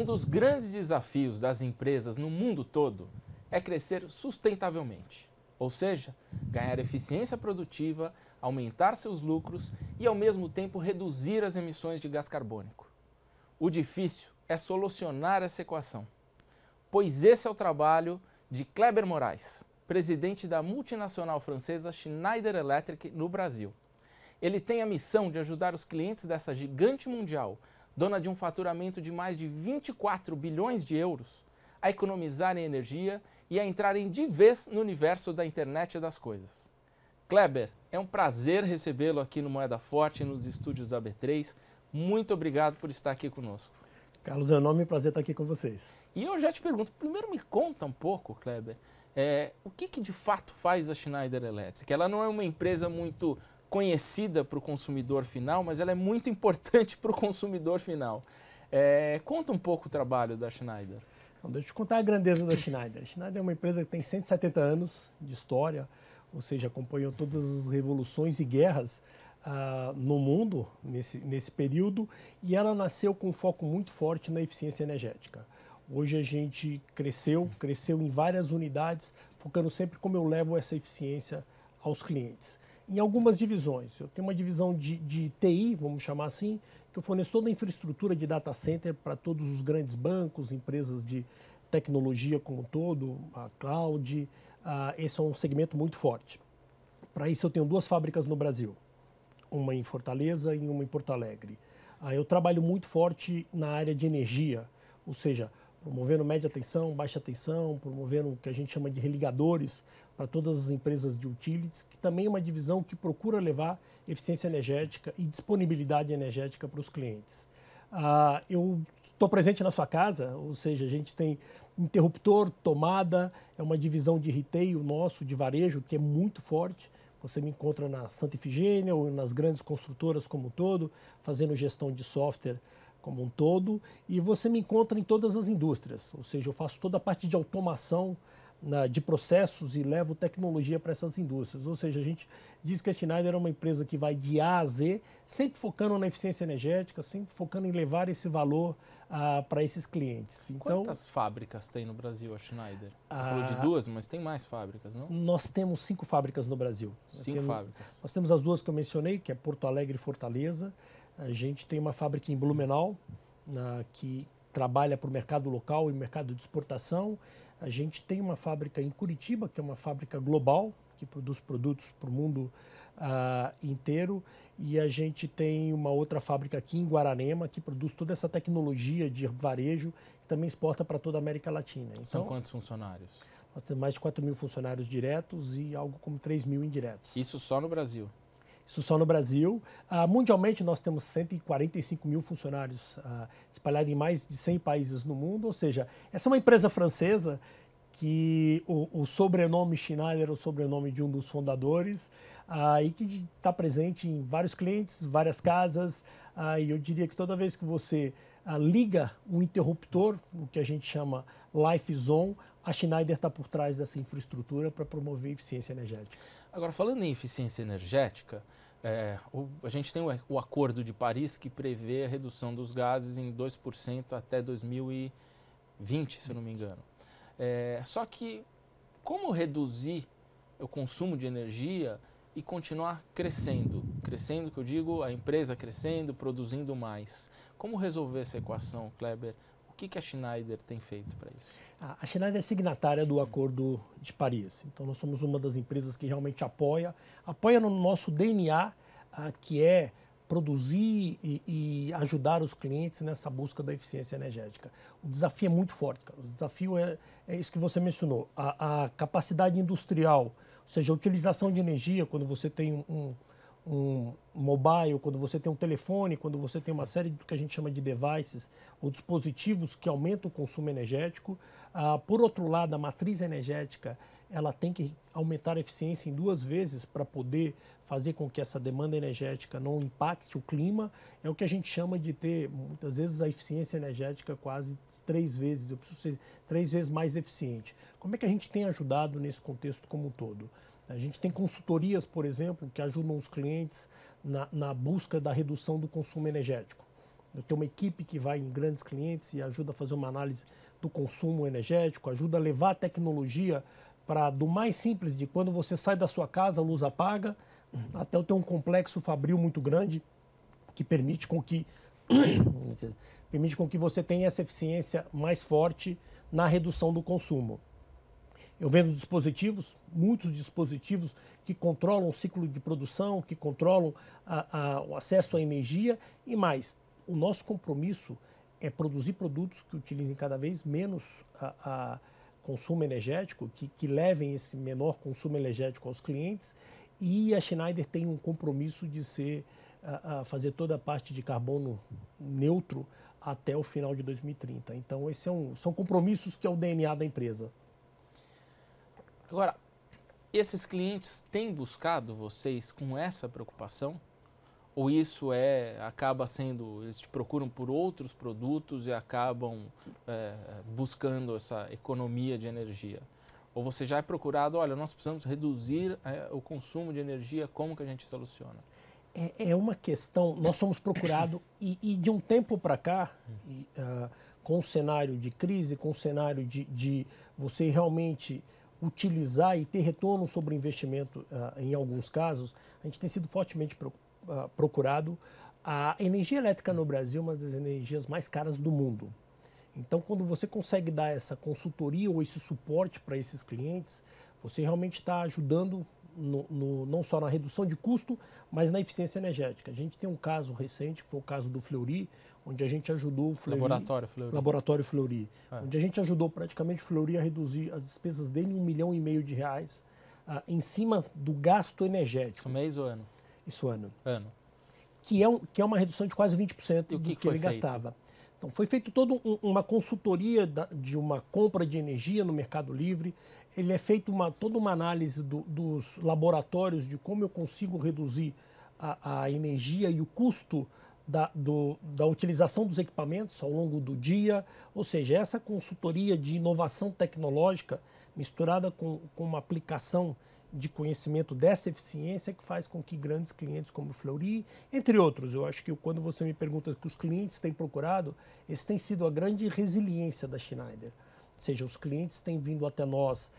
Um dos grandes desafios das empresas no mundo todo é crescer sustentavelmente, ou seja, ganhar eficiência produtiva, aumentar seus lucros e, ao mesmo tempo, reduzir as emissões de gás carbônico. O difícil é solucionar essa equação, pois esse é o trabalho de Kleber Moraes, presidente da multinacional francesa Schneider Electric no Brasil. Ele tem a missão de ajudar os clientes dessa gigante mundial dona de um faturamento de mais de 24 bilhões de euros, a economizar em energia e a entrarem de vez no universo da internet das coisas. Kleber, é um prazer recebê-lo aqui no Moeda Forte, nos estúdios da B3. Muito obrigado por estar aqui conosco. Carlos, é um enorme prazer estar aqui com vocês. E eu já te pergunto, primeiro me conta um pouco, Kleber, é, o que, que de fato faz a Schneider Electric? Ela não é uma empresa muito conhecida para o consumidor final, mas ela é muito importante para o consumidor final. É, conta um pouco o trabalho da Schneider. deixa eu te contar a grandeza da Schneider. A Schneider é uma empresa que tem 170 anos de história, ou seja, acompanhou todas as revoluções e guerras Uh, no mundo nesse, nesse período e ela nasceu com um foco muito forte na eficiência energética. Hoje a gente cresceu, cresceu em várias unidades, focando sempre como eu levo essa eficiência aos clientes em algumas divisões. Eu tenho uma divisão de, de TI, vamos chamar assim, que eu forneço toda a infraestrutura de data center para todos os grandes bancos, empresas de tecnologia como um todo, a cloud. esse é um segmento muito forte. Para isso, eu tenho duas fábricas no Brasil, uma em Fortaleza e uma em Porto Alegre. Ah, eu trabalho muito forte na área de energia, ou seja, promovendo média tensão, baixa tensão, promovendo o que a gente chama de religadores para todas as empresas de utilities, que também é uma divisão que procura levar eficiência energética e disponibilidade energética para os clientes. Ah, eu estou presente na sua casa, ou seja, a gente tem interruptor, tomada, é uma divisão de retail nosso, de varejo, que é muito forte. Você me encontra na Santa Efigênia ou nas grandes construtoras como um todo, fazendo gestão de software como um todo, e você me encontra em todas as indústrias, ou seja, eu faço toda a parte de automação na, de processos e levo tecnologia para essas indústrias. Ou seja, a gente diz que a Schneider é uma empresa que vai de A a Z, sempre focando na eficiência energética, sempre focando em levar esse valor ah, para esses clientes. Então, Quantas fábricas tem no Brasil a Schneider? Você ah, falou de duas, mas tem mais fábricas, não? Nós temos cinco fábricas no Brasil. Cinco temos, fábricas. Nós temos as duas que eu mencionei, que é Porto Alegre e Fortaleza. A gente tem uma fábrica em Blumenau na, que trabalha para o mercado local e mercado de exportação. A gente tem uma fábrica em Curitiba, que é uma fábrica global, que produz produtos para o mundo uh, inteiro. E a gente tem uma outra fábrica aqui em Guaranema, que produz toda essa tecnologia de varejo, que também exporta para toda a América Latina. Então, São quantos funcionários? Nós temos mais de 4 mil funcionários diretos e algo como 3 mil indiretos. Isso só no Brasil? isso só no Brasil. Uh, mundialmente, nós temos 145 mil funcionários uh, espalhados em mais de 100 países no mundo, ou seja, essa é uma empresa francesa que o, o sobrenome Schneider é o sobrenome de um dos fundadores uh, e que está presente em vários clientes, várias casas. Uh, e eu diria que toda vez que você liga um interruptor, o que a gente chama life zone, a Schneider está por trás dessa infraestrutura para promover eficiência energética. Agora, falando em eficiência energética, é, o, a gente tem o, o, Acordo de Paris que prevê a redução dos gases em 2% até 2020, se eu não me engano. É, só que como reduzir o consumo de energia e continuar crescendo? Crescendo, que eu digo, a empresa crescendo, produzindo mais. Como resolver essa equação, Kleber? O que, que a Schneider tem feito para isso? A China é signatária do Acordo de Paris. Então, nós somos uma das empresas que realmente apoia, apoia no nosso DNA, ah, que é produzir e, ajudar os clientes nessa busca da eficiência energética. O desafio é muito forte, cara. O desafio é, é, isso que você mencionou: a, a, capacidade industrial, ou seja, a utilização de energia, quando você tem um, um mobile, quando você tem um telefone, quando você tem uma série do que a gente chama de devices ou dispositivos que aumentam o consumo energético. Ah, por outro lado, a matriz energética ela tem que aumentar a eficiência em duas vezes para poder fazer com que essa demanda energética não impacte o clima. É o que a gente chama de ter, muitas vezes, a eficiência energética quase três vezes, eu preciso ser três vezes mais eficiente. Como é que a gente tem ajudado nesse contexto como um todo? A gente tem consultorias, por exemplo, que ajudam os clientes na, na busca da redução do consumo energético. Eu tenho uma equipe que vai em grandes clientes e ajuda a fazer uma análise do consumo energético, ajuda a levar a tecnologia para do mais simples de quando você sai da sua casa, a luz apaga, até eu ter um complexo fabril muito grande que permite com que permite com que você tenha essa eficiência mais forte na redução do consumo. Eu vendo dispositivos, muitos dispositivos que controlam o ciclo de produção, que controlam a, a, o acesso à energia e mais. O nosso compromisso é produzir produtos que utilizem cada vez menos a, consumo energético, que, que levem esse menor consumo energético aos clientes. E a Schneider tem um compromisso de ser a, fazer toda a parte de carbono neutro até o final de 2030. Então, esses é um, são compromissos que é o DNA da empresa. Agora, esses clientes têm buscado vocês com essa preocupação? Ou isso é acaba sendo eles te procuram por outros produtos e acabam é, buscando essa economia de energia? Ou você já é procurado, olha, nós precisamos reduzir é, o consumo de energia, como que a gente soluciona? É, é uma questão, nós somos procurados e, e, de um tempo para cá, e, uh, com o cenário de crise, com o cenário de, de você realmente utilizar e ter retorno sobre o investimento ah, em alguns casos, a gente tem sido fortemente ah, procurado. A energia elétrica no Brasil é uma das energias mais caras do mundo. Então, quando você consegue dar essa consultoria ou esse suporte para esses clientes, você realmente está ajudando no, no, não só na redução de custo, mas na eficiência energética. A gente tem um caso recente, que foi o caso do Fleury, onde a gente ajudou o Fleury. Laboratório Fleury. Laboratório Fleury. É. Onde a gente ajudou praticamente o Fleury a reduzir as despesas dele em um milhão e meio de reais ah, em cima do gasto energético. Isso mês ou ano? Isso ano. Ano. Que é, um, que é uma redução de quase 20% e o que do que, que ele feito? gastava. Então, foi feito toda um, uma consultoria da, de uma compra de energia no Mercado Livre. Ele é feito uma, toda uma análise do, dos laboratórios de como eu consigo reduzir a, a energia e o custo da, do, da utilização dos equipamentos ao longo do dia. Ou seja, essa consultoria de inovação tecnológica misturada com, com uma aplicação de conhecimento dessa eficiência que faz com que grandes clientes como Flori, entre outros, eu acho que quando você me pergunta que os clientes têm procurado, esse tem sido a grande resiliência da Schneider. Ou seja, os clientes têm vindo até nós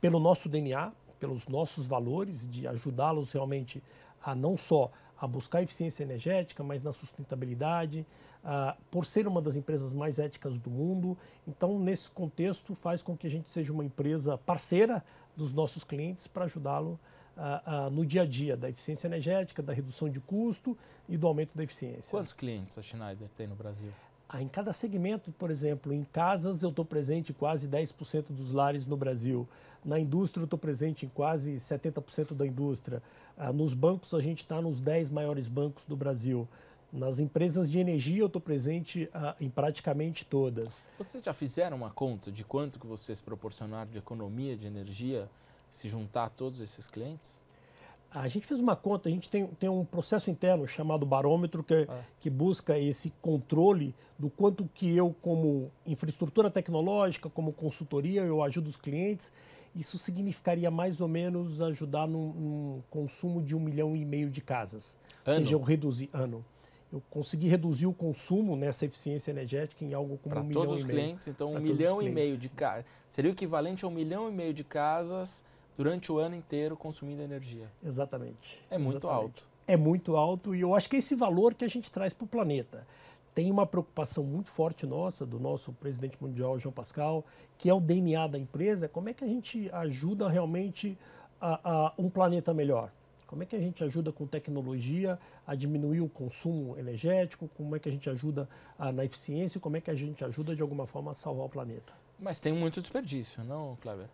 pelo nosso DNA, pelos nossos valores, de ajudá-los realmente a não só a buscar eficiência energética, mas na sustentabilidade, uh, por ser uma das empresas mais éticas do mundo. Então, nesse contexto, faz com que a gente seja uma empresa parceira dos nossos clientes para ajudá-lo uh, uh, no dia a dia da eficiência energética, da redução de custo e do aumento da eficiência. Quantos clientes a Schneider tem no Brasil? Ah, em cada segmento, por exemplo, em casas eu estou presente em quase 10% dos lares no Brasil, na indústria eu estou presente em quase 70% da indústria, ah, nos bancos a gente está nos 10 maiores bancos do Brasil. Nas empresas de energia eu estou presente ah, em praticamente todas. Vocês já fizeram uma conta de quanto que vocês proporcionaram de economia de energia se juntar a todos esses clientes? A gente fez uma conta, a gente tem, tem um processo interno chamado barômetro, que, é. Ah. que busca esse controle do quanto que eu, como infraestrutura tecnológica, como consultoria, eu ajudo os clientes. Isso significaria mais ou menos ajudar num, num consumo de um milhão e meio de casas. Ano. Ou seja, eu reduzi ano eu consegui reduzir o consumo nessa eficiência energética em algo como pra um milhão e meio. Então, Para todos os clientes, então pra um milhão e meio de casas. Seria o equivalente a um milhão e meio de casas durante o ano inteiro consumindo energia. Exatamente. É muito Exatamente. alto. É muito alto e eu acho que é esse valor que a gente traz para o planeta tem uma preocupação muito forte nossa, do nosso presidente mundial, João Pascal, que é o DNA da empresa, como é que a gente ajuda realmente a, a um planeta melhor? Como é que a gente ajuda com tecnologia a diminuir o consumo energético? Como é que a gente ajuda a, ah, na eficiência? Como é que a gente ajuda, de alguma forma, a salvar o planeta? Mas tem muito desperdício, não, Kleber?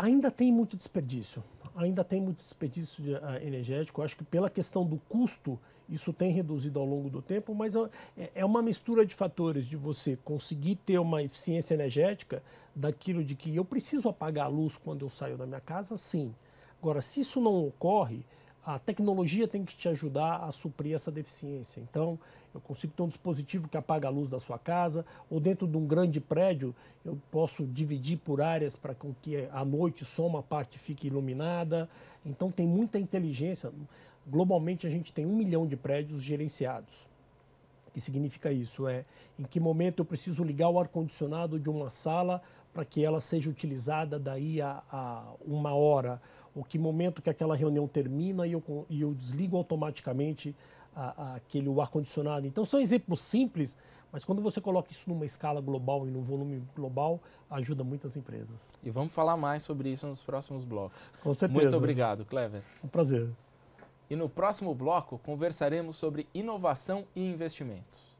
ainda tem muito desperdício. Ainda tem muito desperdício de, uh, energético. Eu acho que pela questão do custo, isso tem reduzido ao longo do tempo, mas é, é, é uma mistura de fatores de você conseguir ter uma eficiência energética daquilo de que eu preciso apagar a luz quando eu saio da minha casa, sim. Agora, se isso não ocorre, a tecnologia tem que te ajudar a suprir essa deficiência. Então, eu consigo ter um dispositivo que apaga a luz da sua casa, ou dentro de um grande prédio, eu posso dividir por áreas para que à noite só uma parte fique iluminada. Então, tem muita inteligência. Globalmente, a gente tem um milhão de prédios gerenciados que significa isso? É em que momento eu preciso ligar o ar-condicionado de uma sala para que ela seja utilizada daí a, a, uma hora? Ou que momento que aquela reunião termina e eu, e eu desligo automaticamente a, a aquele ar-condicionado? Então, são exemplos simples, mas quando você coloca isso numa escala global e num volume global, ajuda muitas empresas. E vamos falar mais sobre isso nos próximos blocos. Com certeza. Muito obrigado, Clever. Um prazer e no próximo bloco conversaremos sobre inovação e investimentos.